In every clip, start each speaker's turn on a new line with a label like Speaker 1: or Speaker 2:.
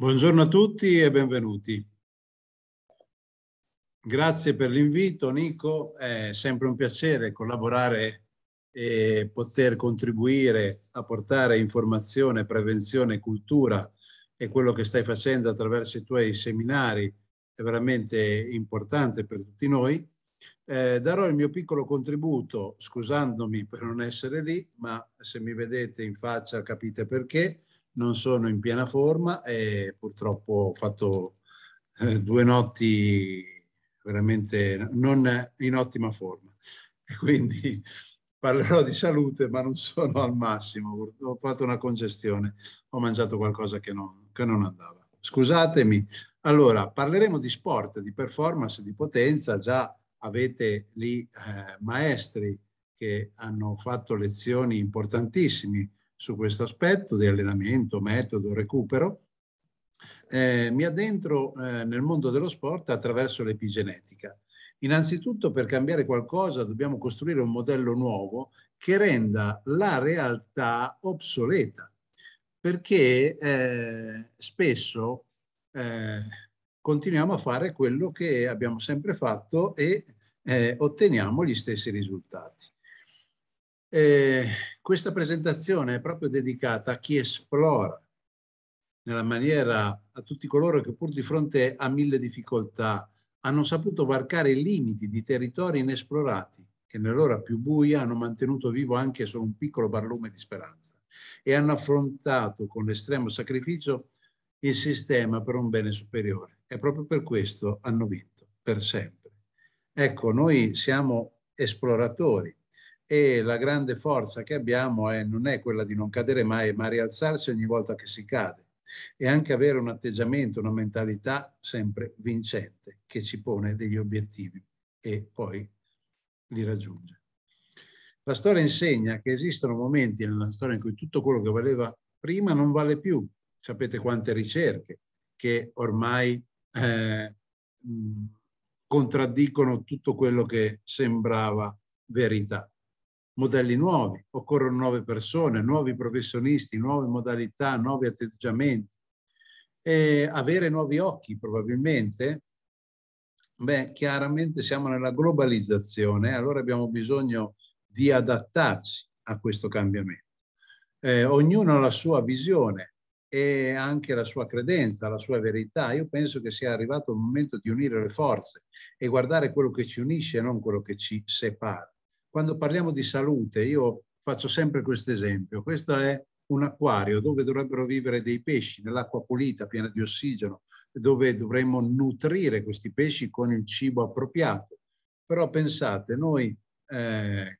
Speaker 1: Buongiorno a tutti e benvenuti. Grazie per l'invito Nico, è sempre un piacere collaborare e poter contribuire a portare informazione, prevenzione, cultura e quello che stai facendo attraverso i tuoi seminari è veramente importante per tutti noi. Eh, darò il mio piccolo contributo scusandomi per non essere lì, ma se mi vedete in faccia capite perché non sono in piena forma e purtroppo ho fatto eh, due notti veramente non in ottima forma. E quindi parlerò di salute, ma non sono al massimo. Ho fatto una congestione, ho mangiato qualcosa che non, che non andava. Scusatemi. Allora, parleremo di sport, di performance, di potenza. Già avete lì eh, maestri che hanno fatto lezioni importantissime su questo aspetto di allenamento, metodo, recupero. Eh, mi addentro eh, nel mondo dello sport attraverso l'epigenetica. Innanzitutto per cambiare qualcosa dobbiamo costruire un modello nuovo che renda la realtà obsoleta, perché eh, spesso eh, continuiamo a fare quello che abbiamo sempre fatto e eh, otteniamo gli stessi risultati. Eh, questa presentazione è proprio dedicata a chi esplora nella maniera a tutti coloro che pur di fronte a mille difficoltà hanno saputo varcare i limiti di territori inesplorati che nell'ora più buia hanno mantenuto vivo anche solo un piccolo barlume di speranza e hanno affrontato con estremo sacrificio il sistema per un bene superiore e proprio per questo hanno vinto per sempre. Ecco, noi siamo esploratori e la grande forza che abbiamo è, non è quella di non cadere mai, ma rialzarsi ogni volta che si cade e anche avere un atteggiamento, una mentalità sempre vincente che ci pone degli obiettivi e poi li raggiunge. La storia insegna che esistono momenti nella storia in cui tutto quello che valeva prima non vale più. Sapete quante ricerche che ormai eh, contraddicono tutto quello che sembrava verità modelli nuovi, occorrono nuove persone, nuovi professionisti, nuove modalità, nuovi atteggiamenti. E avere nuovi occhi probabilmente, beh, chiaramente siamo nella globalizzazione, allora abbiamo bisogno di adattarci a questo cambiamento. Eh, ognuno ha la sua visione e anche la sua credenza, la sua verità. Io penso che sia arrivato il momento di unire le forze e guardare quello che ci unisce e non quello che ci separa quando parliamo di salute, io faccio sempre questo esempio, questo è un acquario dove dovrebbero vivere dei pesci, nell'acqua pulita, piena di ossigeno, dove dovremmo nutrire questi pesci con il cibo appropriato. Però pensate, noi eh,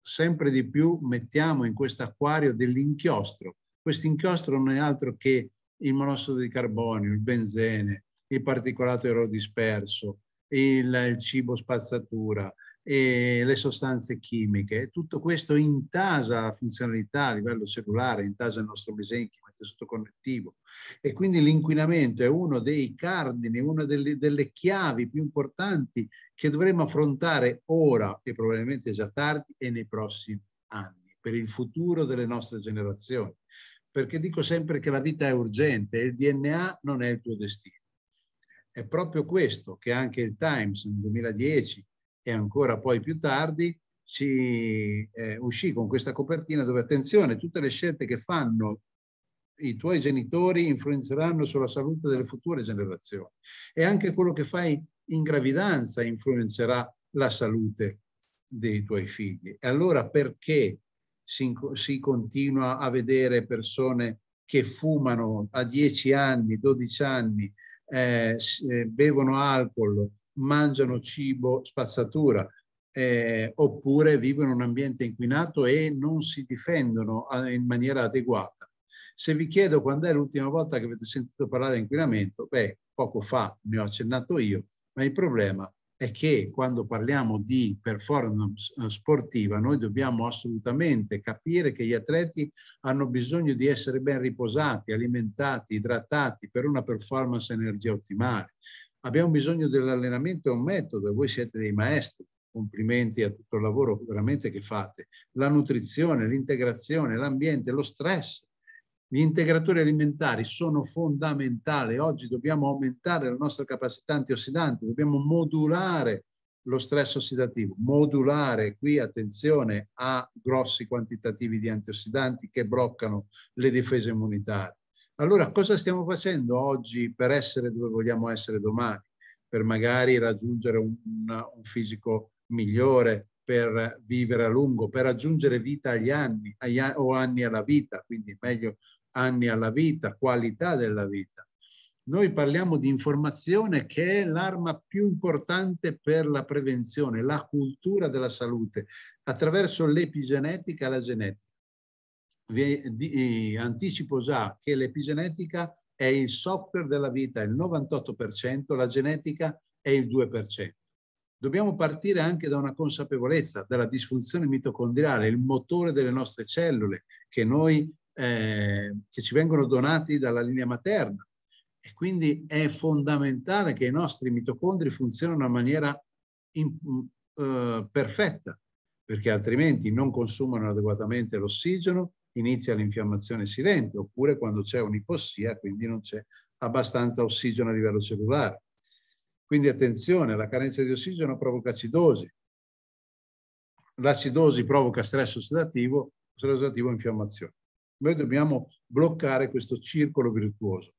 Speaker 1: sempre di più mettiamo in questo acquario dell'inchiostro. Questo inchiostro non è altro che il monossido di carbonio, il benzene, il particolato aerodisperso, il, il cibo spazzatura, e le sostanze chimiche. Tutto questo intasa la funzionalità a livello cellulare, intasa il nostro mesenchima, il tessuto connettivo e quindi l'inquinamento è uno dei cardini, una delle, delle chiavi più importanti che dovremo affrontare ora e probabilmente già tardi e nei prossimi anni per il futuro delle nostre generazioni. Perché dico sempre che la vita è urgente e il DNA non è il tuo destino. È proprio questo che anche il Times nel 2010 e ancora poi più tardi ci eh, uscì con questa copertina dove attenzione, tutte le scelte che fanno i tuoi genitori influenzeranno sulla salute delle future generazioni e anche quello che fai in gravidanza influenzerà la salute dei tuoi figli. E allora perché si, si continua a vedere persone che fumano a 10 anni, 12 anni, eh, eh, bevono alcol, mangiano cibo spazzatura eh, oppure vivono in un ambiente inquinato e non si difendono eh, in maniera adeguata. Se vi chiedo quando è l'ultima volta che avete sentito parlare di inquinamento, beh, poco fa ne ho accennato io, ma il problema è che quando parliamo di performance eh, sportiva noi dobbiamo assolutamente capire che gli atleti hanno bisogno di essere ben riposati, alimentati, idratati per una performance energia ottimale. Abbiamo bisogno dell'allenamento, è un metodo e voi siete dei maestri. Complimenti a tutto il lavoro veramente che fate. La nutrizione, l'integrazione, l'ambiente, lo stress. Gli integratori alimentari sono fondamentali. Oggi dobbiamo aumentare la nostra capacità antiossidante, dobbiamo modulare lo stress ossidativo. Modulare, qui attenzione a grossi quantitativi di antiossidanti che bloccano le difese immunitarie. Allora, cosa stiamo facendo oggi per essere dove vogliamo essere domani? Per magari raggiungere un, un fisico migliore, per vivere a lungo, per aggiungere vita agli anni agli, o anni alla vita, quindi meglio anni alla vita, qualità della vita. Noi parliamo di informazione che è l'arma più importante per la prevenzione, la cultura della salute, attraverso l'epigenetica e la genetica vi di, eh, anticipo già che l'epigenetica è il software della vita, il 98%, la genetica è il 2%. Dobbiamo partire anche da una consapevolezza della disfunzione mitocondriale, il motore delle nostre cellule che, noi, eh, che ci vengono donati dalla linea materna. E quindi è fondamentale che i nostri mitocondri funzionino in maniera in, uh, perfetta, perché altrimenti non consumano adeguatamente l'ossigeno, inizia l'infiammazione silente, oppure quando c'è un'ipossia, quindi non c'è abbastanza ossigeno a livello cellulare. Quindi attenzione, la carenza di ossigeno provoca acidosi. L'acidosi provoca stress ossidativo, stress ossidativo infiammazione. Noi dobbiamo bloccare questo circolo virtuoso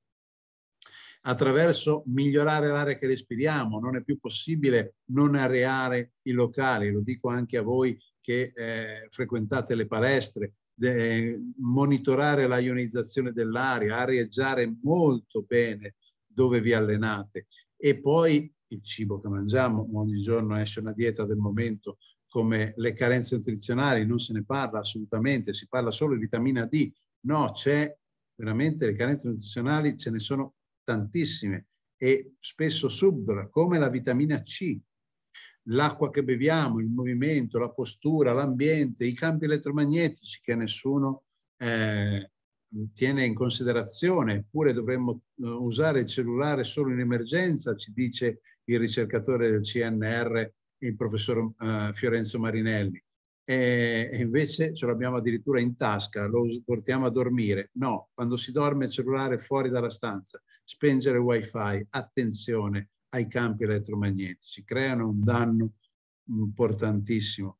Speaker 1: attraverso migliorare l'aria che respiriamo. Non è più possibile non areare i locali, lo dico anche a voi che eh, frequentate le palestre de, monitorare la ionizzazione dell'aria, arieggiare molto bene dove vi allenate e poi il cibo che mangiamo, ogni giorno esce una dieta del momento come le carenze nutrizionali, non se ne parla assolutamente, si parla solo di vitamina D, no, c'è veramente le carenze nutrizionali, ce ne sono tantissime e spesso subdola, come la vitamina C, l'acqua che beviamo, il movimento, la postura, l'ambiente, i campi elettromagnetici che nessuno eh, tiene in considerazione, eppure dovremmo eh, usare il cellulare solo in emergenza, ci dice il ricercatore del CNR, il professor eh, Fiorenzo Marinelli. E, e invece ce l'abbiamo addirittura in tasca, lo portiamo a dormire. No, quando si dorme il cellulare fuori dalla stanza, spengere wifi, attenzione, ai campi elettromagnetici, creano un danno importantissimo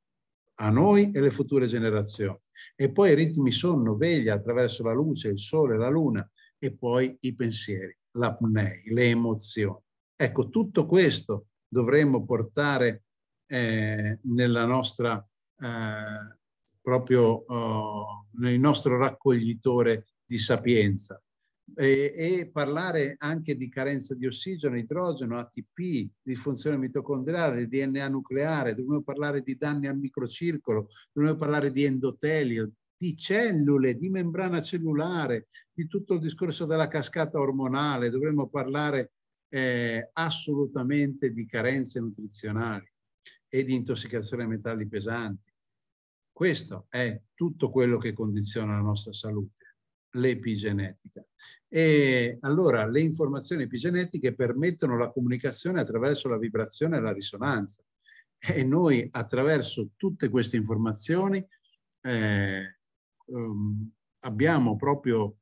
Speaker 1: a noi e alle future generazioni. E poi i ritmi sonno, veglia attraverso la luce, il sole, la luna e poi i pensieri, l'apnei, le emozioni. Ecco, tutto questo dovremmo portare eh, nella nostra, eh, proprio eh, nel nostro raccoglitore di sapienza e, e, parlare anche di carenza di ossigeno, idrogeno, ATP, di funzione mitocondriale, DNA nucleare, dobbiamo parlare di danni al microcircolo, dobbiamo parlare di endotelio, di cellule, di membrana cellulare, di tutto il discorso della cascata ormonale, dovremmo parlare eh, assolutamente di carenze nutrizionali e di intossicazione a metalli pesanti. Questo è tutto quello che condiziona la nostra salute l'epigenetica. E allora le informazioni epigenetiche permettono la comunicazione attraverso la vibrazione e la risonanza. E noi attraverso tutte queste informazioni eh, um, abbiamo proprio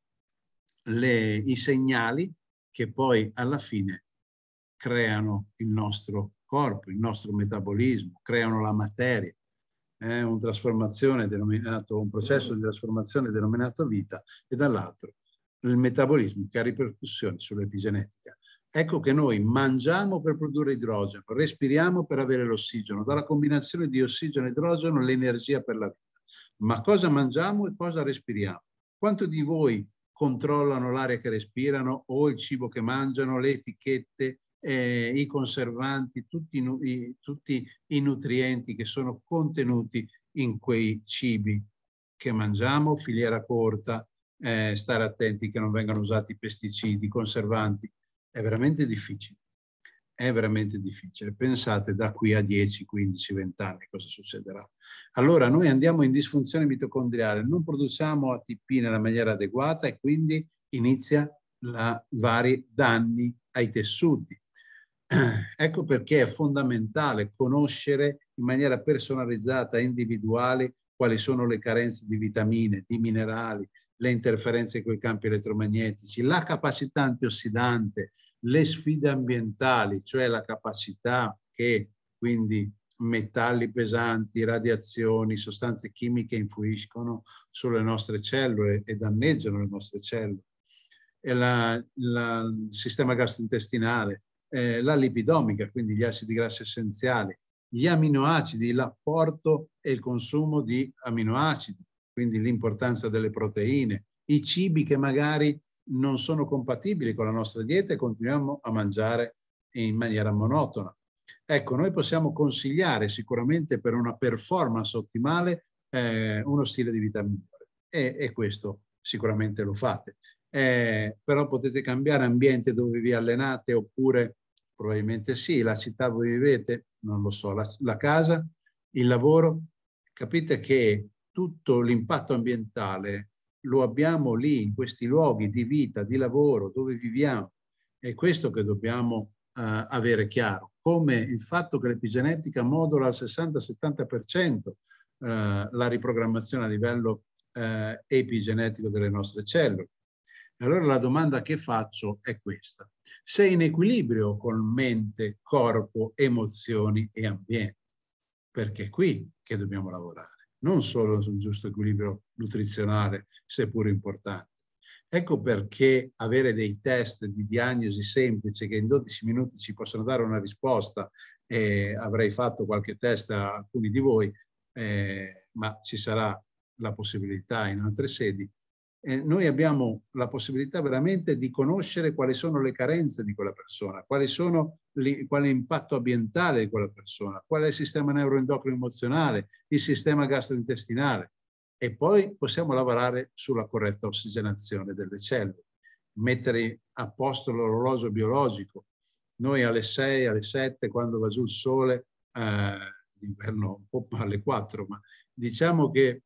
Speaker 1: le, i segnali che poi alla fine creano il nostro corpo, il nostro metabolismo, creano la materia eh, un, un processo di trasformazione denominato vita e dall'altro il metabolismo che ha ripercussioni sull'epigenetica. Ecco che noi mangiamo per produrre idrogeno, respiriamo per avere l'ossigeno, dalla combinazione di ossigeno e idrogeno l'energia per la vita. Ma cosa mangiamo e cosa respiriamo? Quanto di voi controllano l'aria che respirano o il cibo che mangiano, le etichette, eh, i conservanti, tutti i, tutti i nutrienti che sono contenuti in quei cibi che mangiamo, filiera corta, eh, stare attenti che non vengano usati pesticidi, conservanti, è veramente difficile. È veramente difficile. Pensate da qui a 10, 15, 20 anni cosa succederà. Allora noi andiamo in disfunzione mitocondriale, non produciamo ATP nella maniera adeguata e quindi inizia la vari danni ai tessuti. Ecco perché è fondamentale conoscere in maniera personalizzata e individuale quali sono le carenze di vitamine, di minerali, le interferenze con i campi elettromagnetici, la capacità antiossidante, le sfide ambientali, cioè la capacità che quindi metalli pesanti, radiazioni, sostanze chimiche influiscono sulle nostre cellule e danneggiano le nostre cellule. E la, la, il sistema gastrointestinale, eh, la lipidomica, quindi gli acidi grassi essenziali, gli aminoacidi, l'apporto e il consumo di aminoacidi, quindi l'importanza delle proteine, i cibi che magari non sono compatibili con la nostra dieta e continuiamo a mangiare in maniera monotona. Ecco, noi possiamo consigliare sicuramente per una performance ottimale eh, uno stile di vita migliore e, e questo sicuramente lo fate. Eh, però potete cambiare ambiente dove vi allenate oppure Probabilmente sì. La città dove vivete? Non lo so. La, la casa? Il lavoro? Capite che tutto l'impatto ambientale lo abbiamo lì, in questi luoghi di vita, di lavoro, dove viviamo. È questo che dobbiamo uh, avere chiaro, come il fatto che l'epigenetica modula al 60-70% uh, eh, la riprogrammazione a livello uh, epigenetico delle nostre cellule. Allora la domanda che faccio è questa. Sei in equilibrio con mente, corpo, emozioni e ambiente? Perché è qui che dobbiamo lavorare, non solo su un giusto equilibrio nutrizionale, seppur importante. Ecco perché avere dei test di diagnosi semplice che in 12 minuti ci possono dare una risposta, eh, avrei fatto qualche test a alcuni di voi, eh, ma ci sarà la possibilità in altre sedi eh, noi abbiamo la possibilità veramente di conoscere quali sono le carenze di quella persona, quali sono li, quale impatto ambientale di quella persona, qual è il sistema neuroendocrino emozionale, il sistema gastrointestinale e poi possiamo lavorare sulla corretta ossigenazione delle cellule, mettere a posto l'orologio biologico. Noi alle 6, alle 7, quando va giù il sole, eh, d'inverno un po' alle 4, ma diciamo che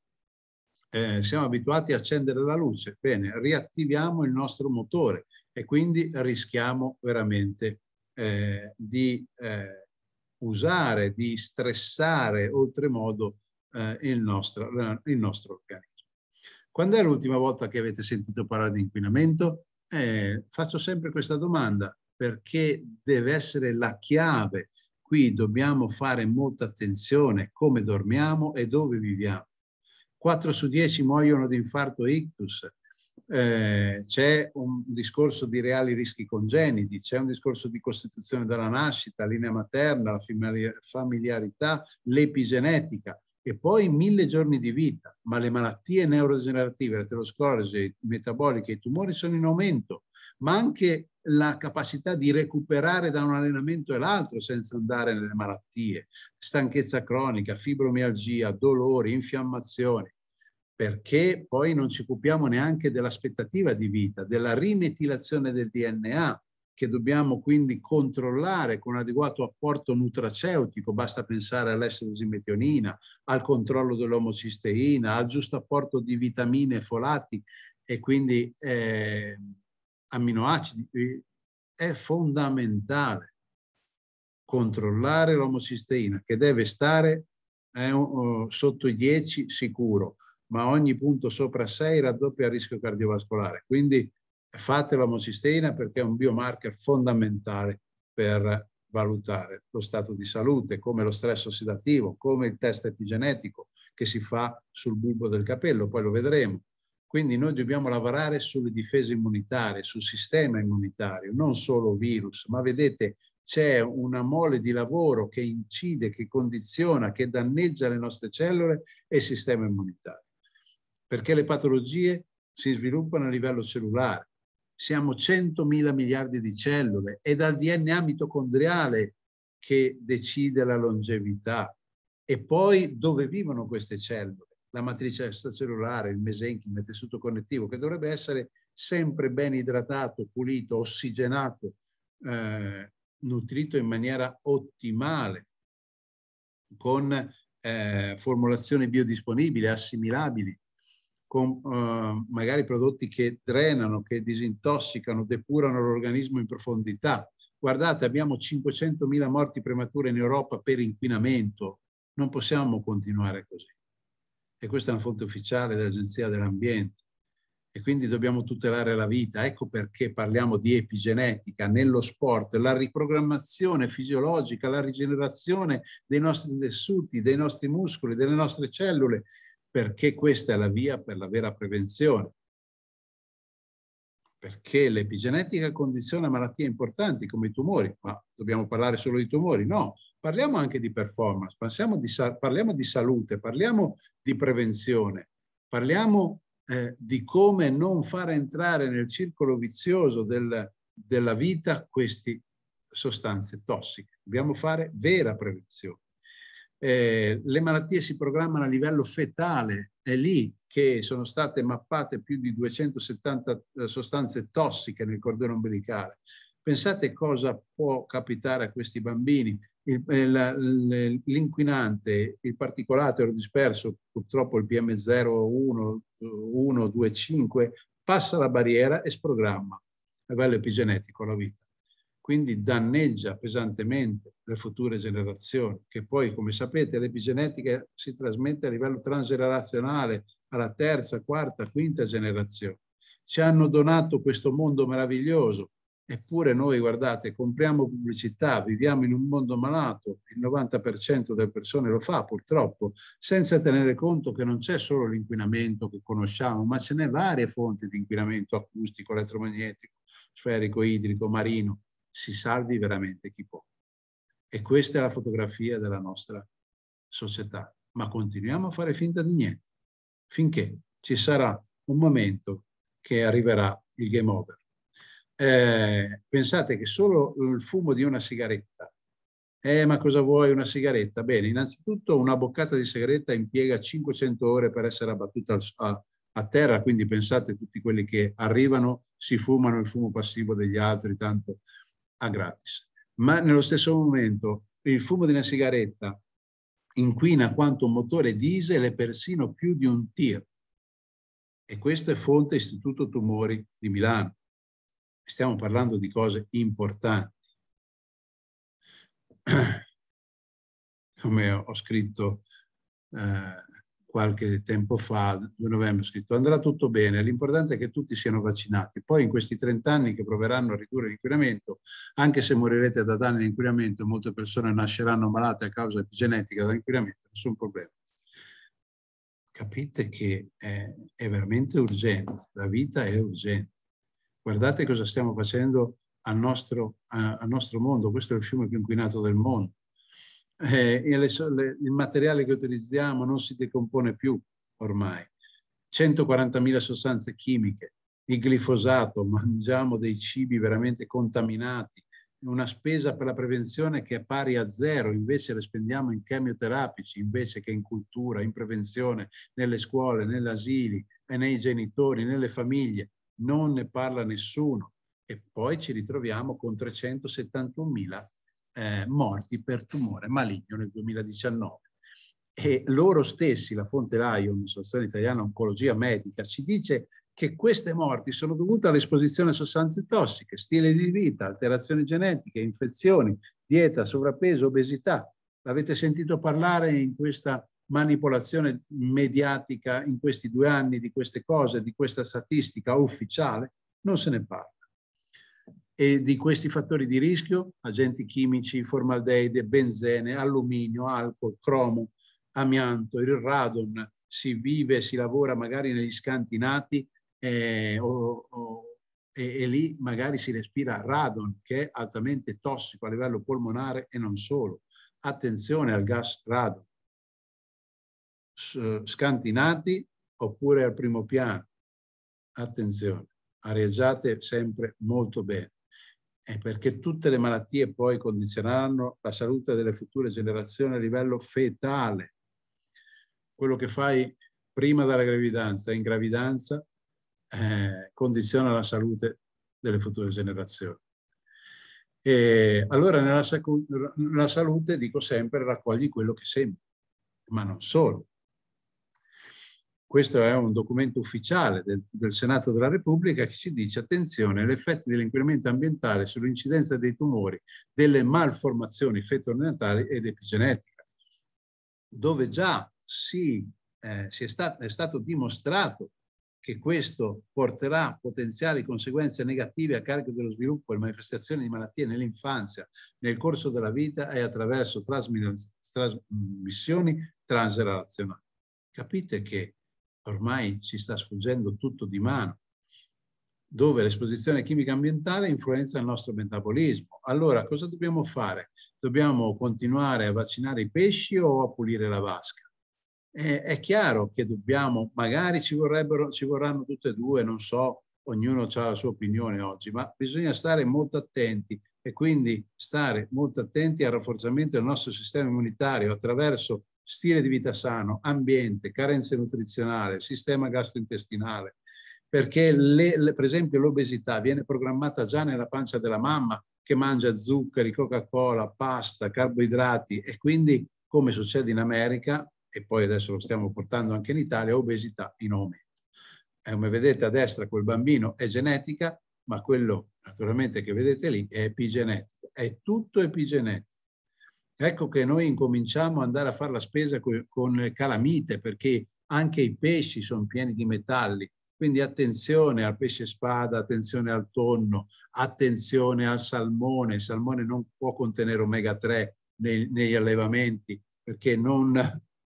Speaker 1: eh, siamo abituati a accendere la luce, bene, riattiviamo il nostro motore e quindi rischiamo veramente eh, di eh, usare, di stressare oltremodo eh, il nostro, eh, il, nostro, organismo. Quando è l'ultima volta che avete sentito parlare di inquinamento? Eh, faccio sempre questa domanda perché deve essere la chiave. Qui dobbiamo fare molta attenzione come dormiamo e dove viviamo 4 su 10 muoiono di infarto ictus, eh, c'è un discorso di reali rischi congeniti, c'è un discorso di costituzione della nascita, linea materna, la familiarità, l'epigenetica e poi mille giorni di vita, ma le malattie neurodegenerative, l'aterosclerosi metabolica e i tumori sono in aumento ma anche la capacità di recuperare da un allenamento e l'altro senza andare nelle malattie, stanchezza cronica, fibromialgia, dolori, infiammazioni, perché poi non ci occupiamo neanche dell'aspettativa di vita, della rimetilazione del DNA, che dobbiamo quindi controllare con adeguato apporto nutraceutico, basta pensare all'essere al controllo dell'omocisteina, al giusto apporto di vitamine folati e quindi eh, amminoacidi è fondamentale controllare l'omocisteina che deve stare eh, sotto i 10 sicuro, ma ogni punto sopra 6 raddoppia il rischio cardiovascolare. Quindi fate l'omocisteina perché è un biomarker fondamentale per valutare lo stato di salute, come lo stress ossidativo, come il test epigenetico che si fa sul bulbo del capello, poi lo vedremo, quindi noi dobbiamo lavorare sulle difese immunitarie, sul sistema immunitario, non solo virus, ma vedete c'è una mole di lavoro che incide, che condiziona, che danneggia le nostre cellule e il sistema immunitario. Perché le patologie si sviluppano a livello cellulare. Siamo 100.000 miliardi di cellule, è dal DNA mitocondriale che decide la longevità e poi dove vivono queste cellule la matrice cellulare, il mesenchima, il tessuto connettivo, che dovrebbe essere sempre ben idratato, pulito, ossigenato, eh, nutrito in maniera ottimale, con eh, formulazioni biodisponibili, assimilabili, con eh, magari prodotti che drenano, che disintossicano, depurano l'organismo in profondità. Guardate, abbiamo 500.000 morti premature in Europa per inquinamento, non possiamo continuare così e questa è una fonte ufficiale dell'Agenzia dell'Ambiente e quindi dobbiamo tutelare la vita. Ecco perché parliamo di epigenetica nello sport, la riprogrammazione fisiologica, la rigenerazione dei nostri tessuti, dei nostri muscoli, delle nostre cellule, perché questa è la via per la vera prevenzione perché l'epigenetica condiziona malattie importanti come i tumori, ma dobbiamo parlare solo di tumori? No, parliamo anche di performance, di parliamo di salute, parliamo di prevenzione, parliamo eh, di come non far entrare nel circolo vizioso del, della vita queste sostanze tossiche. Dobbiamo fare vera prevenzione. Eh, le malattie si programmano a livello fetale, è lì che sono state mappate più di 270 eh, sostanze tossiche nel cordone ombelicale. Pensate cosa può capitare a questi bambini. Eh, l'inquinante, il particolato ero disperso, purtroppo il PM0, 1, 2, 5, passa la barriera e sprogramma a livello epigenetico la vita quindi danneggia pesantemente le future generazioni, che poi, come sapete, l'epigenetica si trasmette a livello transgenerazionale alla terza, quarta, quinta generazione. Ci hanno donato questo mondo meraviglioso, eppure noi, guardate, compriamo pubblicità, viviamo in un mondo malato, il 90% delle persone lo fa purtroppo, senza tenere conto che non c'è solo l'inquinamento che conosciamo, ma ce n'è varie fonti di inquinamento acustico, elettromagnetico, sferico, idrico, marino si salvi veramente chi può. E questa è la fotografia della nostra società. Ma continuiamo a fare finta di niente, finché ci sarà un momento che arriverà il game over. Eh, pensate che solo il fumo di una sigaretta. Eh, ma cosa vuoi una sigaretta? Bene, innanzitutto una boccata di sigaretta impiega 500 ore per essere abbattuta a, a terra, quindi pensate tutti quelli che arrivano, si fumano il fumo passivo degli altri, tanto a gratis. Ma nello stesso momento il fumo di una sigaretta inquina quanto un motore diesel e persino più di un tir. E questo è fonte Istituto Tumori di Milano. Stiamo parlando di cose importanti. Come ho scritto eh, qualche tempo fa, 2 novembre, ho scritto andrà tutto bene, l'importante è che tutti siano vaccinati. Poi in questi 30 anni che proveranno a ridurre l'inquinamento, anche se morirete da danni all'inquinamento, molte persone nasceranno malate a causa epigenetica dall'inquinamento, nessun problema. Capite che è, è veramente urgente, la vita è urgente. Guardate cosa stiamo facendo al nostro, al nostro mondo, questo è il fiume più inquinato del mondo eh, le, le, il materiale che utilizziamo non si decompone più ormai. 140.000 sostanze chimiche, il glifosato, mangiamo dei cibi veramente contaminati, una spesa per la prevenzione che è pari a zero, invece le spendiamo in chemioterapici, invece che in cultura, in prevenzione, nelle scuole, negli asili, nei genitori, nelle famiglie. Non ne parla nessuno. E poi ci ritroviamo con 371.000 eh, morti per tumore maligno nel 2019. E loro stessi, la fonte Lion, l'Associazione Italiana Oncologia Medica, ci dice che queste morti sono dovute all'esposizione a sostanze tossiche, stile di vita, alterazioni genetiche, infezioni, dieta, sovrappeso, obesità. L'avete sentito parlare in questa manipolazione mediatica in questi due anni di queste cose, di questa statistica ufficiale? Non se ne parla e di questi fattori di rischio, agenti chimici, formaldeide, benzene, alluminio, alcol, cromo, amianto, il radon, si vive, si lavora magari negli scantinati eh, o, o, e, e lì magari si respira radon che è altamente tossico a livello polmonare e non solo. Attenzione al gas radon. Scantinati oppure al primo piano. Attenzione, areggiate sempre molto bene è perché tutte le malattie poi condizioneranno la salute delle future generazioni a livello fetale. Quello che fai prima della gravidanza e in gravidanza eh, condiziona la salute delle future generazioni. E allora nella, nella salute dico sempre raccogli quello che sembra, ma non solo questo è un documento ufficiale del, del, Senato della Repubblica che ci dice attenzione l'effetto dell'inquinamento ambientale sull'incidenza dei tumori, delle malformazioni feto ed epigenetica, dove già si, eh, si è, stat è, stato dimostrato che questo porterà potenziali conseguenze negative a carico dello sviluppo e manifestazioni di malattie nell'infanzia, nel corso della vita e attraverso trasmissioni transgenerazionali. Capite che ormai ci sta sfuggendo tutto di mano, dove l'esposizione chimica ambientale influenza il nostro metabolismo. Allora cosa dobbiamo fare? Dobbiamo continuare a vaccinare i pesci o a pulire la vasca? è chiaro che dobbiamo, magari ci, ci vorranno tutte e due, non so, ognuno ha la sua opinione oggi, ma bisogna stare molto attenti e quindi stare molto attenti al rafforzamento del nostro sistema immunitario attraverso stile di vita sano, ambiente, carenze nutrizionali, sistema gastrointestinale, perché le, le, per esempio l'obesità viene programmata già nella pancia della mamma che mangia zuccheri, Coca-Cola, pasta, carboidrati e quindi come succede in America e poi adesso lo stiamo portando anche in Italia, obesità in aumento. E eh, come vedete a destra quel bambino è genetica, ma quello naturalmente che vedete lì è epigenetico, è tutto epigenetico. Ecco che noi incominciamo ad andare a fare la spesa con le calamite perché anche i pesci sono pieni di metalli. Quindi attenzione al pesce spada, attenzione al tonno, attenzione al salmone. Il salmone non può contenere omega 3 nei, negli allevamenti perché non,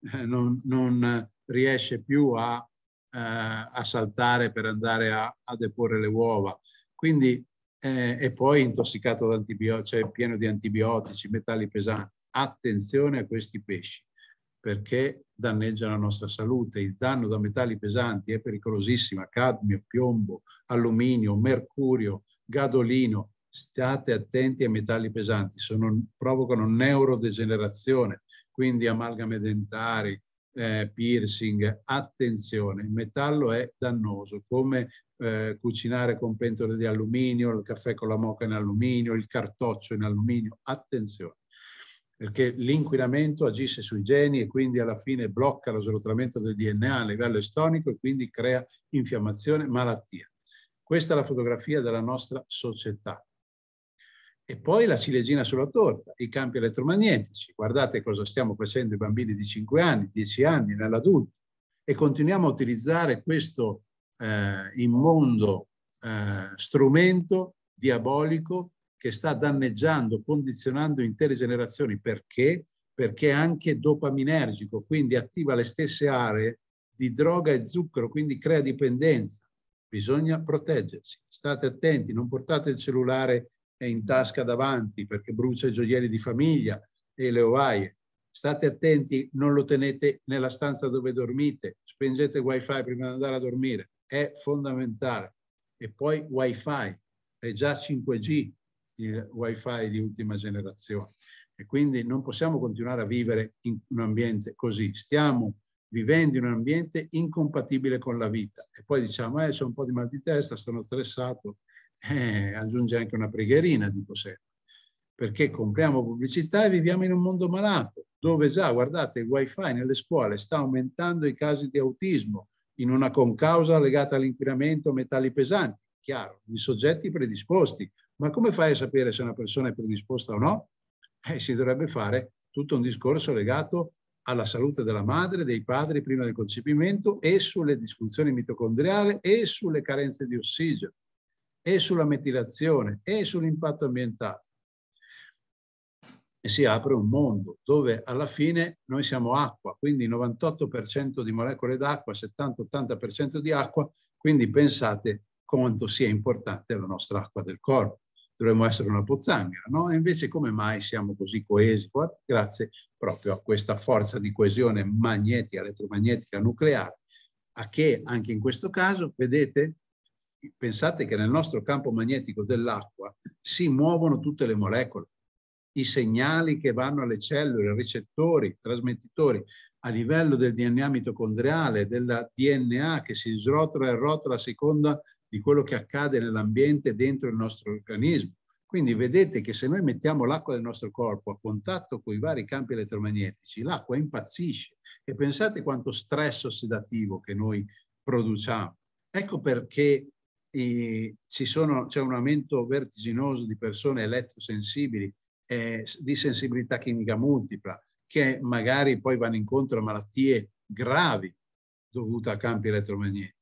Speaker 1: non, non riesce più a, eh, a, saltare per andare a, a deporre le uova. Quindi, eh, e poi intossicato da antibiotici, cioè pieno di antibiotici, metalli pesanti attenzione a questi pesci perché danneggiano la nostra salute. Il danno da metalli pesanti è pericolosissimo, cadmio, piombo, alluminio, mercurio, gadolino. State attenti ai metalli pesanti, sono, provocano neurodegenerazione, quindi amalgame dentari, eh, piercing, attenzione, il metallo è dannoso, come eh, cucinare con pentole di alluminio, il caffè con la moca in alluminio, il cartoccio in alluminio, attenzione perché l'inquinamento agisce sui geni e quindi alla fine blocca lo slottamento del DNA a livello estonico e quindi crea infiammazione, malattia. Questa è la fotografia della nostra società. E poi la ciliegina sulla torta, i campi elettromagnetici. Guardate cosa stiamo facendo i bambini di 5 anni, 10 anni, nell'adulto. E continuiamo a utilizzare questo eh, immondo eh, strumento diabolico che sta danneggiando, condizionando intere generazioni. Perché? Perché è anche dopaminergico, quindi attiva le stesse aree di droga e zucchero, quindi crea dipendenza. Bisogna proteggersi. State attenti, non portate il cellulare in tasca davanti perché brucia i gioielli di famiglia e le ovaie. State attenti, non lo tenete nella stanza dove dormite, spengete il wifi prima di andare a dormire, è fondamentale. E poi wifi, è già 5G, il wifi di ultima generazione e quindi non possiamo continuare a vivere in un ambiente così. Stiamo vivendo in un ambiente incompatibile con la vita e poi diciamo eh, c'è un po' di mal di testa, sono stressato, eh, aggiunge anche una pregherina, dico sempre, perché compriamo pubblicità e viviamo in un mondo malato dove già, guardate, il wifi nelle scuole sta aumentando i casi di autismo in una concausa legata all'inquinamento metalli pesanti, chiaro, di soggetti predisposti ma come fai a sapere se una persona è predisposta o no? Eh, si dovrebbe fare tutto un discorso legato alla salute della madre, dei padri prima del concepimento e sulle disfunzioni mitocondriali e sulle carenze di ossigeno e sulla metilazione e sull'impatto ambientale. E si apre un mondo dove alla fine noi siamo acqua, quindi 98% di molecole d'acqua, 70-80% di acqua, quindi pensate quanto sia importante la nostra acqua del corpo dovremmo essere una pozzanghera, no? E invece come mai siamo così coesi? Grazie proprio a questa forza di coesione magnetica, elettromagnetica, nucleare, a che anche in questo caso, vedete, pensate che nel nostro campo magnetico dell'acqua si muovono tutte le molecole, i segnali che vanno alle cellule, recettori, trasmettitori, a livello del DNA mitocondriale, della DNA che si srotola e rotola a seconda di quello che accade nell'ambiente dentro il nostro organismo. Quindi vedete che se noi mettiamo l'acqua del nostro corpo a contatto con i vari campi elettromagnetici, l'acqua impazzisce e pensate quanto stress ossidativo che noi produciamo. Ecco perché eh, sono, c'è un aumento vertiginoso di persone elettrosensibili, eh, di sensibilità chimica multipla, che magari poi vanno incontro a malattie gravi dovute a campi elettromagnetici.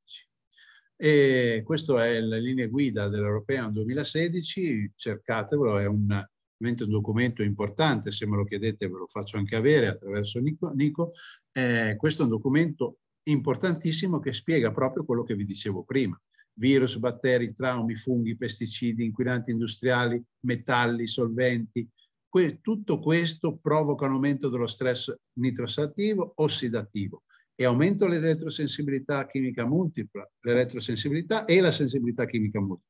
Speaker 1: E questo è la linea guida dell'European 2016, cercatevelo, è un, un, documento importante, se me lo chiedete ve lo faccio anche avere attraverso Nico. Nico. Eh, questo è un documento importantissimo che spiega proprio quello che vi dicevo prima. Virus, batteri, traumi, funghi, pesticidi, inquinanti industriali, metalli, solventi. Que tutto questo provoca un aumento dello stress nitrosativo, ossidativo e aumento l'elettrosensibilità chimica multipla, l'elettrosensibilità e la sensibilità chimica multipla.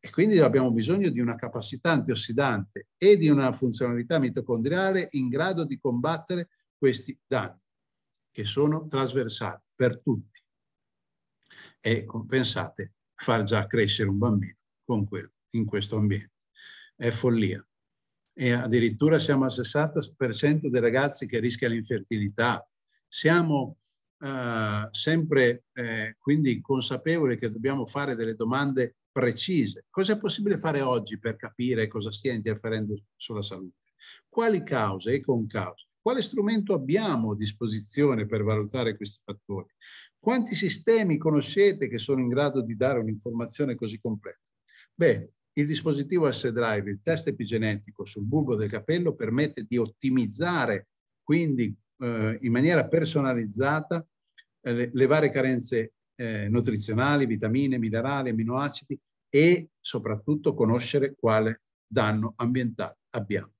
Speaker 1: E quindi abbiamo bisogno di una capacità antiossidante e di una funzionalità mitocondriale in grado di combattere questi danni, che sono trasversali per tutti. E pensate, far già crescere un bambino con quello, in questo ambiente. È follia. E addirittura siamo al 60% dei ragazzi che rischia l'infertilità. Siamo eh, sempre eh, quindi consapevoli che dobbiamo fare delle domande precise. Cosa è possibile fare oggi per capire cosa stia interferendo sulla salute? Quali cause e con cause? Quale strumento abbiamo a disposizione per valutare questi fattori? Quanti sistemi conoscete che sono in grado di dare un'informazione così completa? Beh, il dispositivo S-Drive, il test epigenetico sul bulbo del capello, permette di ottimizzare quindi eh, in maniera personalizzata eh, le, le, varie carenze eh, nutrizionali, vitamine, minerali, aminoacidi e soprattutto conoscere quale danno ambientale abbiamo.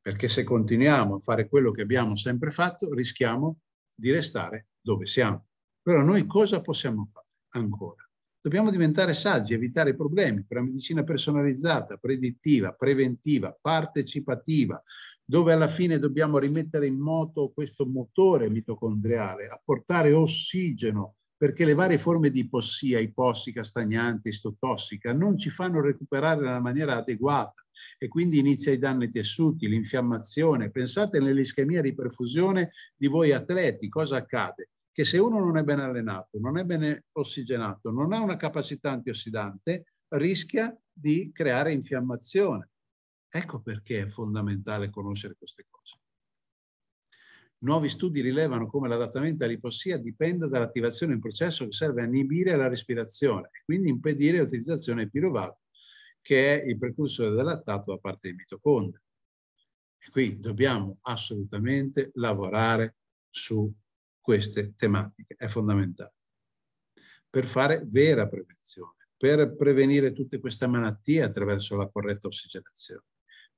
Speaker 1: Perché se continuiamo a fare quello che abbiamo sempre fatto, rischiamo di restare dove siamo. Però noi cosa possiamo fare ancora? Dobbiamo diventare saggi, evitare problemi per la medicina personalizzata, predittiva, preventiva, partecipativa, dove alla fine dobbiamo rimettere in moto questo motore mitocondriale, apportare ossigeno, perché le varie forme di ipossia, ipossica, stagnante, istotossica, non ci fanno recuperare nella maniera adeguata e quindi inizia i danni ai tessuti, l'infiammazione. Pensate nell'ischemia di perfusione di voi atleti, cosa accade? Che se uno non è ben allenato, non è ben ossigenato, non ha una capacità antiossidante, rischia di creare infiammazione Ecco perché è fondamentale conoscere queste cose. Nuovi studi rilevano come l'adattamento all'ipossia dipenda dall'attivazione di un processo che serve a inibire la respirazione e quindi impedire l'utilizzazione del pirovato, che è il precursore del lattato da parte dei mitocondri. E qui dobbiamo assolutamente lavorare su queste tematiche, è fondamentale, per fare vera prevenzione, per prevenire tutte queste malattie attraverso la corretta ossigenazione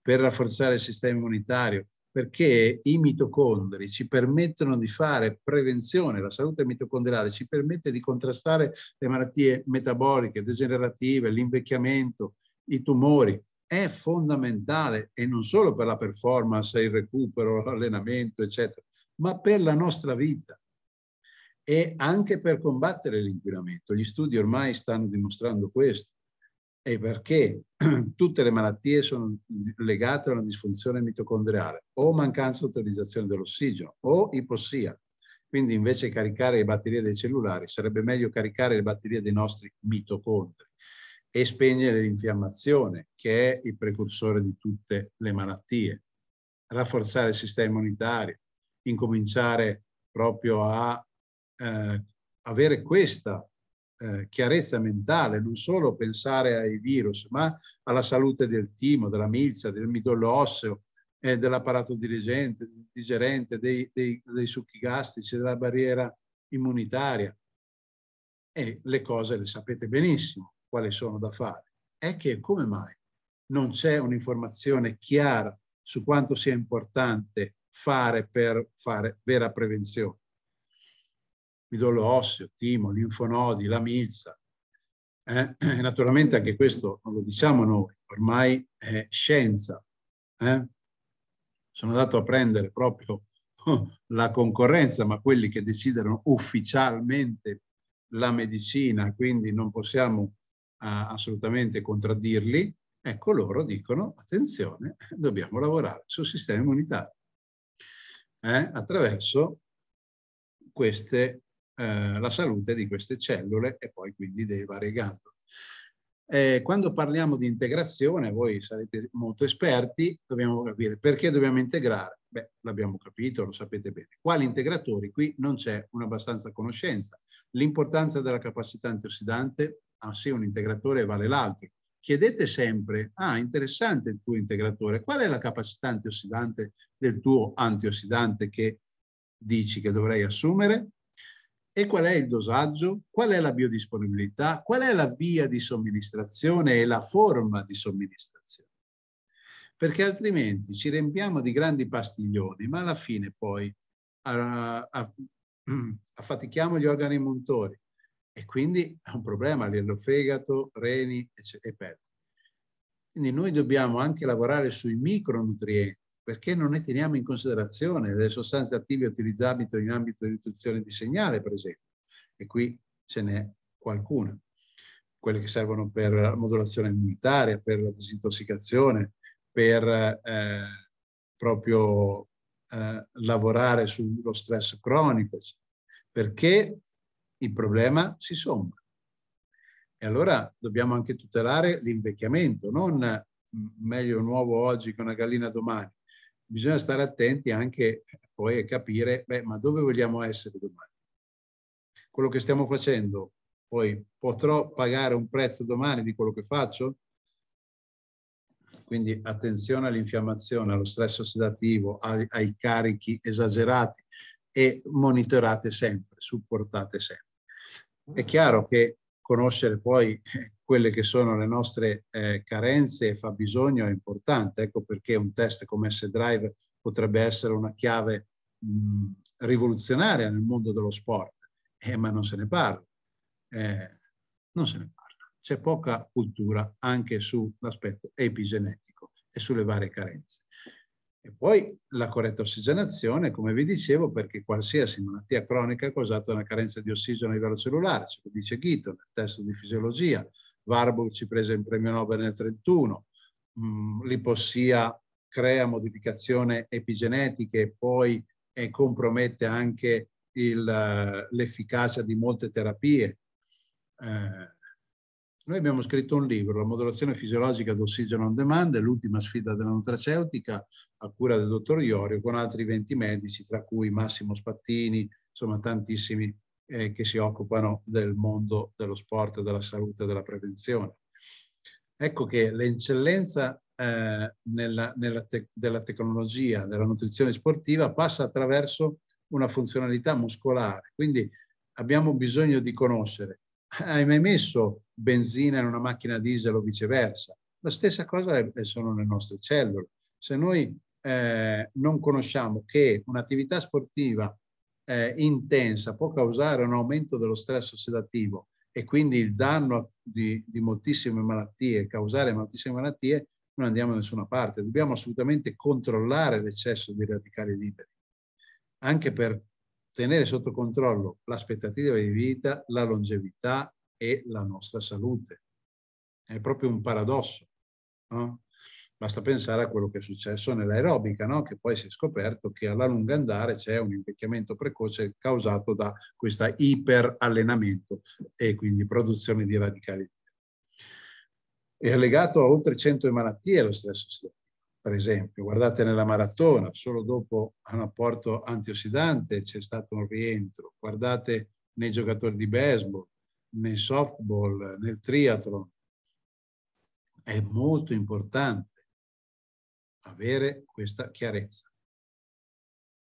Speaker 1: per rafforzare il sistema immunitario, perché i mitocondri ci permettono di fare prevenzione, la salute mitocondriale ci permette di contrastare le malattie metaboliche, degenerative, l'invecchiamento, i tumori. È fondamentale e non solo per la performance, il recupero, l'allenamento, eccetera, ma per la nostra vita e anche per combattere l'inquinamento. Gli studi ormai stanno dimostrando questo è perché tutte le malattie sono legate a una disfunzione mitocondriale o mancanza di utilizzazione dell'ossigeno o ipossia. Quindi invece caricare le batterie dei cellulari sarebbe meglio caricare le batterie dei nostri mitocondri e spegnere l'infiammazione che è il precursore di tutte le malattie. Rafforzare il sistema immunitario, incominciare proprio a eh, avere questa eh, chiarezza mentale, non solo pensare ai virus, ma alla salute del timo, della milza, del midollo osseo, eh, dell'apparato dirigente, digerente, dei, dei, dei, succhi gastrici, della barriera immunitaria. E le cose le sapete benissimo quali sono da fare. È che come mai non c'è un'informazione chiara su quanto sia importante fare per fare vera prevenzione? midollo osseo, timo, linfonodi, la milza. Eh? naturalmente anche questo non lo diciamo noi, ormai è scienza. Eh? Sono andato a prendere proprio oh, la concorrenza, ma quelli che decidono ufficialmente la medicina, quindi non possiamo ah, assolutamente contraddirli, ecco loro dicono attenzione, dobbiamo lavorare sul sistema immunitario eh, attraverso queste eh, la salute di queste cellule e poi quindi dei vari Eh, quando parliamo di integrazione, voi sarete molto esperti, dobbiamo capire perché dobbiamo integrare. Beh, l'abbiamo capito, lo sapete bene. Quali integratori? Qui non c'è un'abbastanza conoscenza. L'importanza della capacità antiossidante? Ah sì, un integratore vale l'altro. Chiedete sempre, ah interessante il tuo integratore, qual è la capacità antiossidante del tuo antiossidante che dici che dovrei assumere? e qual è il dosaggio, qual è la biodisponibilità, qual è la via di somministrazione e la forma di somministrazione. Perché altrimenti ci riempiamo di grandi pastiglioni, ma alla fine poi affatichiamo gli organi montori e quindi è un problema a livello fegato, reni e pelvi. Quindi noi dobbiamo anche lavorare sui micronutrienti perché non ne teniamo in considerazione le sostanze attive utilizzabili in ambito di riduzione di segnale, per esempio. E qui ce n'è qualcuna. Quelle che servono per la modulazione immunitaria, per la disintossicazione, per eh, proprio eh, lavorare sullo stress cronico, perché il problema si somma. E allora dobbiamo anche tutelare l'invecchiamento, non meglio un uovo oggi che una gallina domani, bisogna stare attenti anche poi a capire, beh, ma dove vogliamo essere domani? Quello che stiamo facendo, poi potrò pagare un prezzo domani di quello che faccio? Quindi attenzione all'infiammazione, allo stress ossidativo, ai, ai carichi esagerati e monitorate sempre, supportate sempre. È chiaro che conoscere poi quelle che sono le nostre eh, carenze e fabbisogno è importante. Ecco perché un test come S-Drive potrebbe essere una chiave mh, rivoluzionaria nel mondo dello sport, eh, ma non se ne parla. Eh, non se ne parla. C'è poca cultura anche sull'aspetto epigenetico e sulle varie carenze. E poi la corretta ossigenazione, come vi dicevo, perché qualsiasi malattia cronica è causata da una carenza di ossigeno a livello cellulare, ce lo dice Ghito nel testo di fisiologia, Warburg ci prese il premio Nobel nel 1931, mm, l'ipossia crea modificazioni epigenetiche e poi e compromette anche eh, l'efficacia di molte terapie. Eh, noi abbiamo scritto un libro, La modulazione fisiologica d'ossigeno on demand, l'ultima sfida della nutraceutica a cura del dottor Iorio con altri 20 medici, tra cui Massimo Spattini, insomma tantissimi eh, che si occupano del mondo dello sport, della salute e della prevenzione. Ecco che l'eccellenza eh, te della tecnologia, della nutrizione sportiva, passa attraverso una funzionalità muscolare. Quindi abbiamo bisogno di conoscere. Hai mai messo benzina in una macchina diesel o viceversa? La stessa cosa sono le nostre cellule. Se noi eh, non conosciamo che un'attività sportiva eh, intensa può causare un aumento dello stress ossidativo e quindi il danno di, di moltissime malattie, causare moltissime malattie, non andiamo da nessuna parte. Dobbiamo assolutamente controllare l'eccesso di radicali liberi, anche per tenere sotto controllo l'aspettativa di vita, la longevità e la nostra salute. È proprio un paradosso. No? Basta pensare a quello che è successo nell'aerobica, no? che poi si è scoperto che alla lunga andare c'è un invecchiamento precoce causato da questo iperallenamento e quindi produzione di radicali. È legato a oltre 100 malattie lo stress ossidativo per esempio. Guardate nella maratona, solo dopo un apporto antiossidante c'è stato un rientro. Guardate nei giocatori di baseball, nel softball, nel triathlon. È molto importante avere questa chiarezza.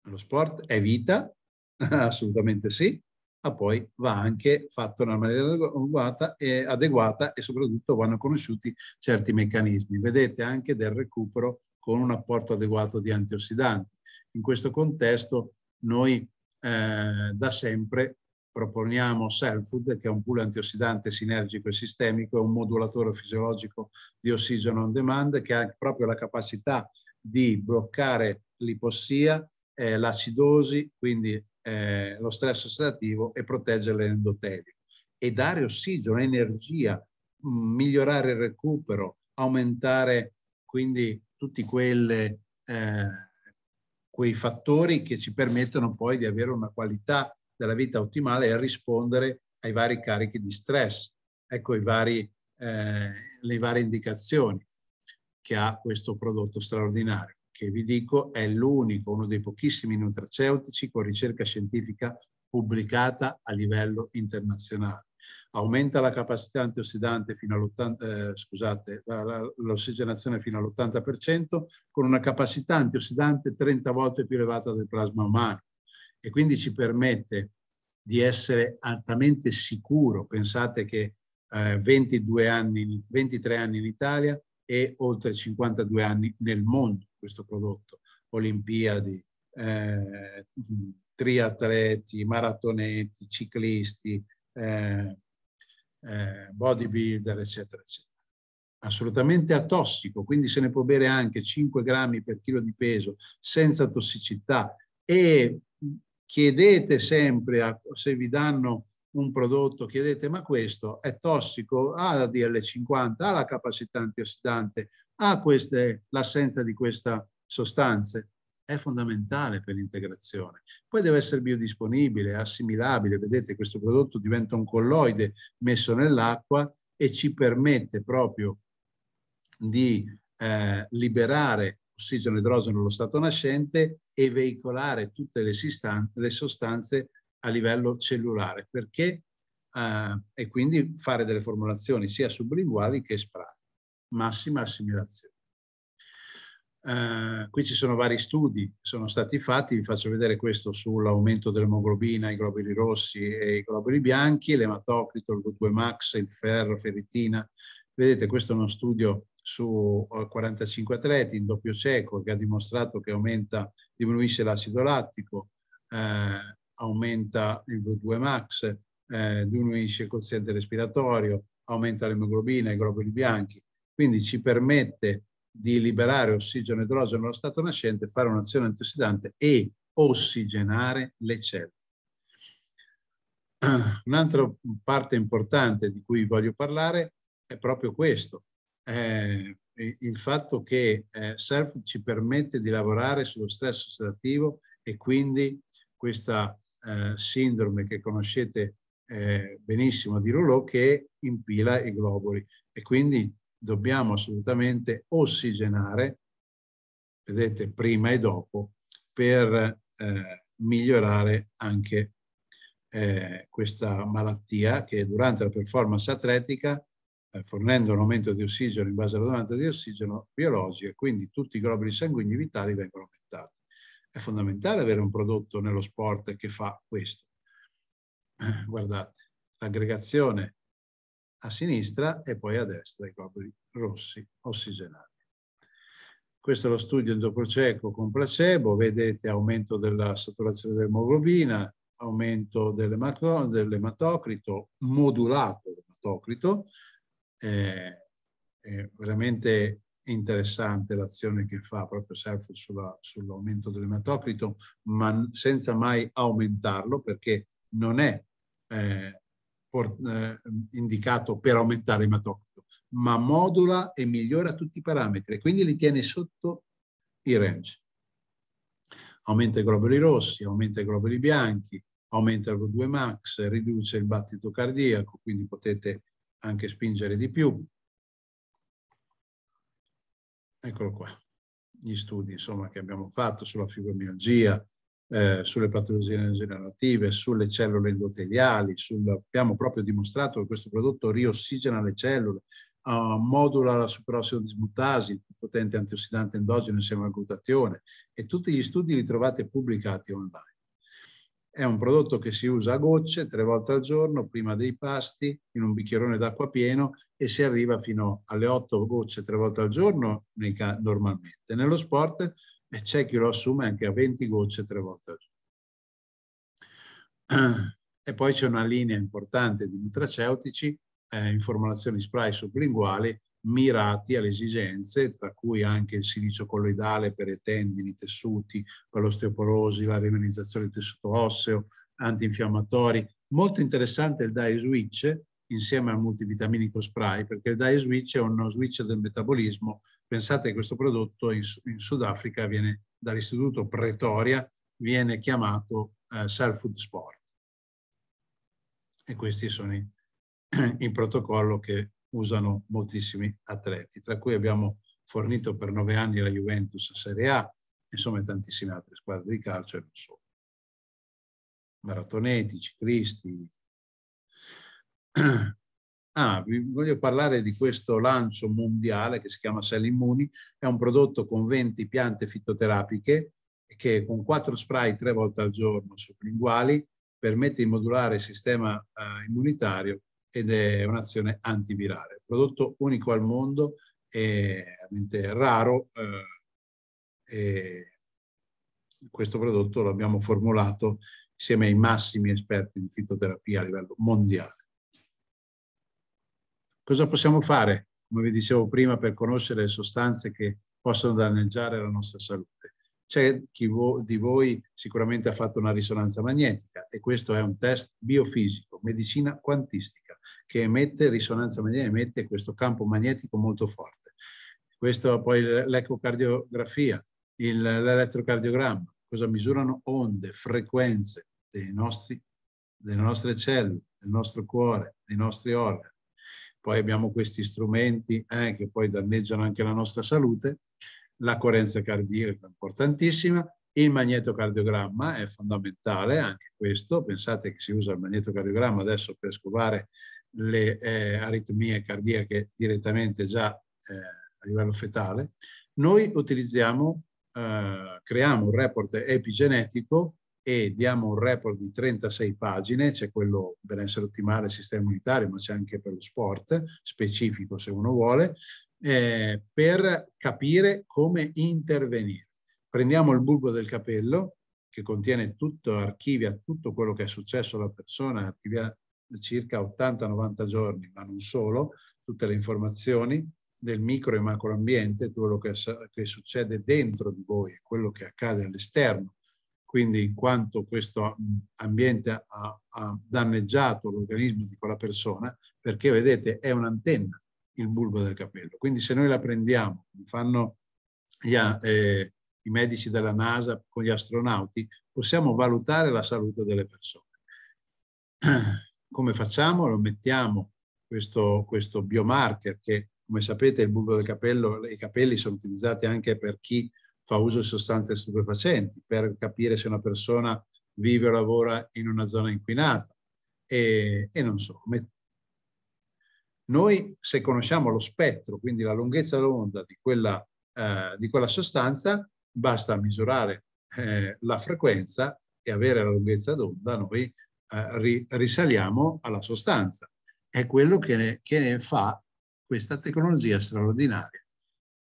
Speaker 1: Lo sport è vita, assolutamente sì, ma poi va anche fatto in una maniera adeguata e, adeguata e soprattutto vanno conosciuti certi meccanismi. Vedete anche del recupero con un apporto adeguato di antiossidanti. In questo contesto noi eh, da sempre proponiamo Selfood, che è un pool antiossidante sinergico e sistemico, è un modulatore fisiologico di ossigeno on demand che ha proprio la capacità di bloccare l'ipossia, eh, l'acidosi, quindi eh, lo stress ossidativo e proteggere l'endotelio e dare ossigeno, energia, mh, mm, migliorare il recupero, aumentare quindi tutti quelle, eh, quei fattori che ci permettono poi di avere una qualità della vita ottimale è rispondere ai vari carichi di stress. Ecco vari, eh, le varie indicazioni che ha questo prodotto straordinario, che vi dico è l'unico, uno dei pochissimi nutraceutici con ricerca scientifica pubblicata a livello internazionale. Aumenta la capacità antiossidante fino all'80, eh, scusate, l'ossigenazione fino all'80% con una capacità antiossidante 30 volte più elevata del plasma umano e quindi ci permette di essere altamente sicuro. Pensate che eh, 22 anni, 23 anni in Italia e oltre 52 anni nel mondo questo prodotto. Olimpiadi, eh, triatleti, maratonetti, ciclisti, eh, eh, bodybuilder, eccetera, eccetera. Assolutamente atossico, quindi se ne può bere anche 5 grammi per chilo di peso senza tossicità e chiedete sempre, a, se vi danno un prodotto, chiedete ma questo è tossico, ha la DL50, ha la capacità antiossidante, ha queste, l'assenza di queste sostanze. È fondamentale per l'integrazione. Poi deve essere biodisponibile, assimilabile. Vedete, questo prodotto diventa un colloide messo nell'acqua e ci permette proprio di eh, liberare ossigeno e idrogeno allo stato nascente e veicolare tutte le, le sostanze a livello cellulare, perché, eh, e quindi fare delle formulazioni sia sublinguali che spray. Massima assimilazione. Uh, qui ci sono vari studi che sono stati fatti, vi faccio vedere questo sull'aumento dell'emoglobina, i globuli rossi e i globuli bianchi, l'ematocrito, il V2 max, il ferro, ferritina. Vedete, questo è uno studio su 45 eh, atleti in doppio cieco che ha dimostrato che aumenta, diminuisce l'acido lattico, eh, aumenta il V2 max, eh, diminuisce il quoziente respiratorio, aumenta l'emoglobina, i globuli bianchi, quindi ci permette di liberare ossigeno e idrogeno allo stato nascente, fare un'azione antiossidante e ossigenare le cellule. Un'altra parte importante di cui voglio parlare è proprio questo, eh, il fatto che eh, SERF ci permette di lavorare sullo stress ossidativo e quindi questa eh, sindrome che conoscete eh, benissimo di Rouleau che impila i globuli e quindi dobbiamo assolutamente ossigenare, vedete, prima e dopo, per eh, migliorare anche eh, questa malattia che durante la performance atletica eh, fornendo un aumento di ossigeno in base alla domanda di ossigeno biologica, quindi tutti i globuli sanguigni vitali vengono aumentati. È fondamentale avere un prodotto nello sport che fa questo. Guardate, l'aggregazione a sinistra e poi a destra i globuli rossi ossigenati. Questo è lo studio in doppio con placebo, vedete aumento della saturazione dell'emoglobina, aumento dell'ematocrito, modulato l'ematocrito, eh, è veramente interessante l'azione che fa proprio Selfridge sulla, sull'aumento dell'ematocrito, ma senza mai aumentarlo perché non è eh, por, eh, indicato per aumentare l'ematocrito, ma modula e migliora tutti i parametri e quindi li tiene sotto i range. Aumenta i globuli rossi, aumenta i globuli bianchi, aumenta lo 2 max, riduce il battito cardiaco, quindi potete anche spingere di più. Eccolo qua, gli studi insomma, che abbiamo fatto sulla fibromialgia, eh, sulle patologie degenerative, sulle cellule endoteliali, sul, abbiamo proprio dimostrato che questo prodotto riossigena le cellule, uh, modula la superossido dismutasi, il potente antiossidante endogeno insieme al glutatione e tutti gli studi li trovate pubblicati online. È un prodotto che si usa a gocce tre volte al giorno, prima dei pasti, in un bicchierone d'acqua pieno e si arriva fino alle otto gocce tre volte al giorno normalmente. Nello sport eh, c'è chi lo assume anche a 20 gocce tre volte al giorno. E poi c'è una linea importante di nutraceutici eh, in formulazioni spray sublinguali mirati alle esigenze, tra cui anche il silicio colloidale per i tendini, tessuti, per l'osteoporosi, la remineralizzazione del tessuto osseo, antinfiammatori. Molto interessante il dye switch insieme al multivitaminico spray, perché il dye switch è uno switch del metabolismo. Pensate che questo prodotto in, in Sudafrica viene dall'istituto Pretoria, viene chiamato eh, Self Food Sport. E questi sono i, il protocollo che usano moltissimi atleti, tra cui abbiamo fornito per nove anni la Juventus Serie A, insomma tantissime altre squadre di calcio e non solo. Maratoneti, ciclisti. Ah, vi voglio parlare di questo lancio mondiale che si chiama Cell Immuni, è un prodotto con 20 piante fitoterapiche che con 4 spray tre volte al giorno sublinguali permette di modulare il sistema eh, immunitario ed è un'azione antivirale. Prodotto unico al mondo, è veramente raro. Eh, questo prodotto l'abbiamo formulato insieme ai massimi esperti di fitoterapia a livello mondiale. Cosa possiamo fare, come vi dicevo prima, per conoscere le sostanze che possono danneggiare la nostra salute? C'è chi vo- di voi sicuramente ha fatto una risonanza magnetica e questo è un test biofisico, medicina quantistica, che emette risonanza magnetica, emette questo campo magnetico molto forte. Questo poi l'ecocardiografia, il, l'elettrocardiogramma, cosa misurano? Onde, frequenze dei nostri, delle nostre cellule, del nostro cuore, dei nostri organi. Poi abbiamo questi strumenti eh, che poi danneggiano anche la nostra salute, la coerenza cardiaca è importantissima, il magnetocardiogramma è fondamentale, anche questo, pensate che si usa il magnetocardiogramma adesso per scovare le eh, aritmie cardiache direttamente già eh, a livello fetale, noi utilizziamo, eh, creiamo un report epigenetico e diamo un report di 36 pagine, c'è quello benessere ottimale, sistema immunitario, ma c'è anche per lo sport specifico se uno vuole, eh, per capire come intervenire. Prendiamo il bulbo del capello, che contiene tutto, archivia tutto quello che è successo alla persona, archivia circa 80-90 giorni, ma non solo, tutte le informazioni del micro e macro ambiente, quello che, che succede dentro di voi e quello che accade all'esterno. Quindi in quanto questo ambiente ha, ha danneggiato l'organismo di quella persona, perché vedete è un'antenna, il bulbo del capello. Quindi se noi la prendiamo, fanno gli, eh, i medici della NASA con gli astronauti, possiamo valutare la salute delle persone. Come facciamo? Lo mettiamo questo, questo biomarker che, come sapete, il bulbo del capello, i capelli sono utilizzati anche per chi fa uso di sostanze stupefacenti, per capire se una persona vive o lavora in una zona inquinata e, e non so, noi se conosciamo lo spettro, quindi la lunghezza d'onda di, quella, eh, di quella sostanza, basta misurare eh, la frequenza e avere la lunghezza d'onda, noi eh, ri, risaliamo alla sostanza. È quello che ne, che ne fa questa tecnologia straordinaria,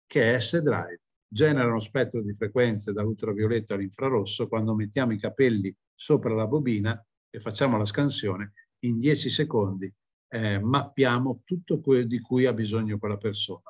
Speaker 1: che è S-Drive. Genera uno spettro di frequenze dall'ultravioletto all'infrarosso. Quando mettiamo i capelli sopra la bobina e facciamo la scansione, in 10 secondi eh, mappiamo tutto quello di cui ha bisogno quella persona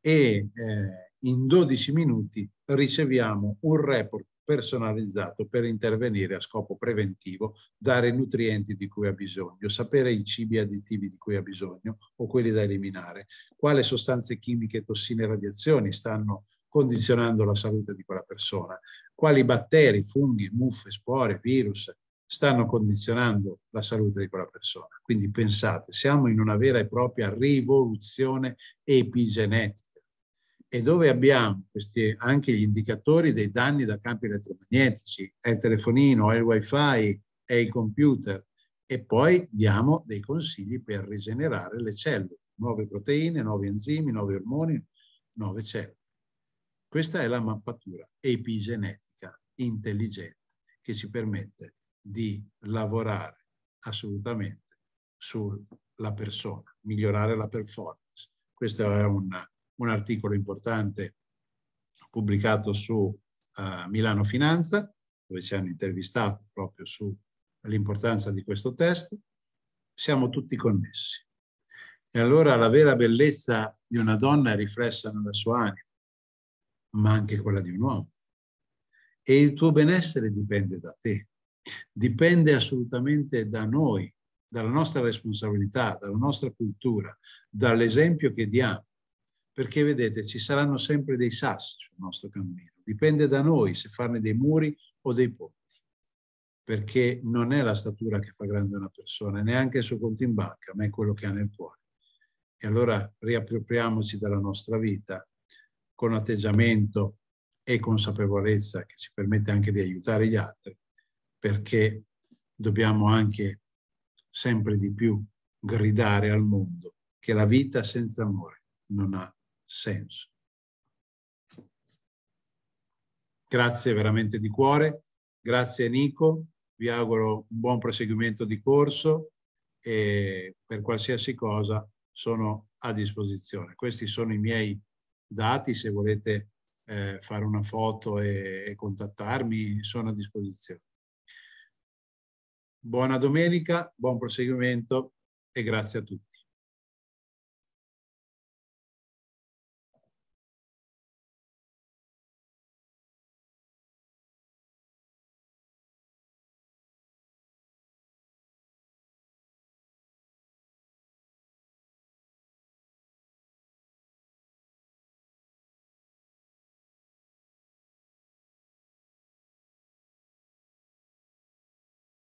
Speaker 1: e eh, in 12 minuti riceviamo un report personalizzato per intervenire a scopo preventivo, dare i nutrienti di cui ha bisogno, sapere i cibi additivi di cui ha bisogno o quelli da eliminare, quale sostanze chimiche, tossine e radiazioni stanno condizionando la salute di quella persona, quali batteri, funghi, muffe, spore, virus stanno condizionando la salute di quella persona. Quindi pensate, siamo in una vera e propria rivoluzione epigenetica e dove abbiamo questi, anche gli indicatori dei danni da campi elettromagnetici, è il telefonino, è il wifi, è il computer e poi diamo dei consigli per rigenerare le cellule, nuove proteine, nuovi enzimi, nuovi ormoni, nuove cellule. Questa è la mappatura epigenetica intelligente che ci permette di lavorare assolutamente sulla persona, migliorare la performance. Questo è un, un articolo importante pubblicato su uh, Milano Finanza, dove ci hanno intervistato proprio sull'importanza di questo test. Siamo tutti connessi. E allora la vera bellezza di una donna è riflessa nella sua anima, ma anche quella di un uomo. E il tuo benessere dipende da te dipende assolutamente da noi, dalla nostra responsabilità, dalla nostra cultura, dall'esempio che diamo. Perché vedete, ci saranno sempre dei sassi sul nostro cammino. Dipende da noi se farne dei muri o dei ponti. Perché non è la statura che fa grande una persona, neanche il suo conto in banca, ma è quello che ha nel cuore. E allora riappropriamoci della nostra vita con atteggiamento e consapevolezza che ci permette anche di aiutare gli altri perché dobbiamo anche sempre di più gridare al mondo che la vita senza amore non ha senso. Grazie veramente di cuore, grazie Nico, vi auguro un buon proseguimento di corso e per qualsiasi cosa sono a disposizione. Questi sono i miei dati, se volete eh, fare una foto e, e contattarmi sono a disposizione. Buona domenica, buon proseguimento e grazie a tutti.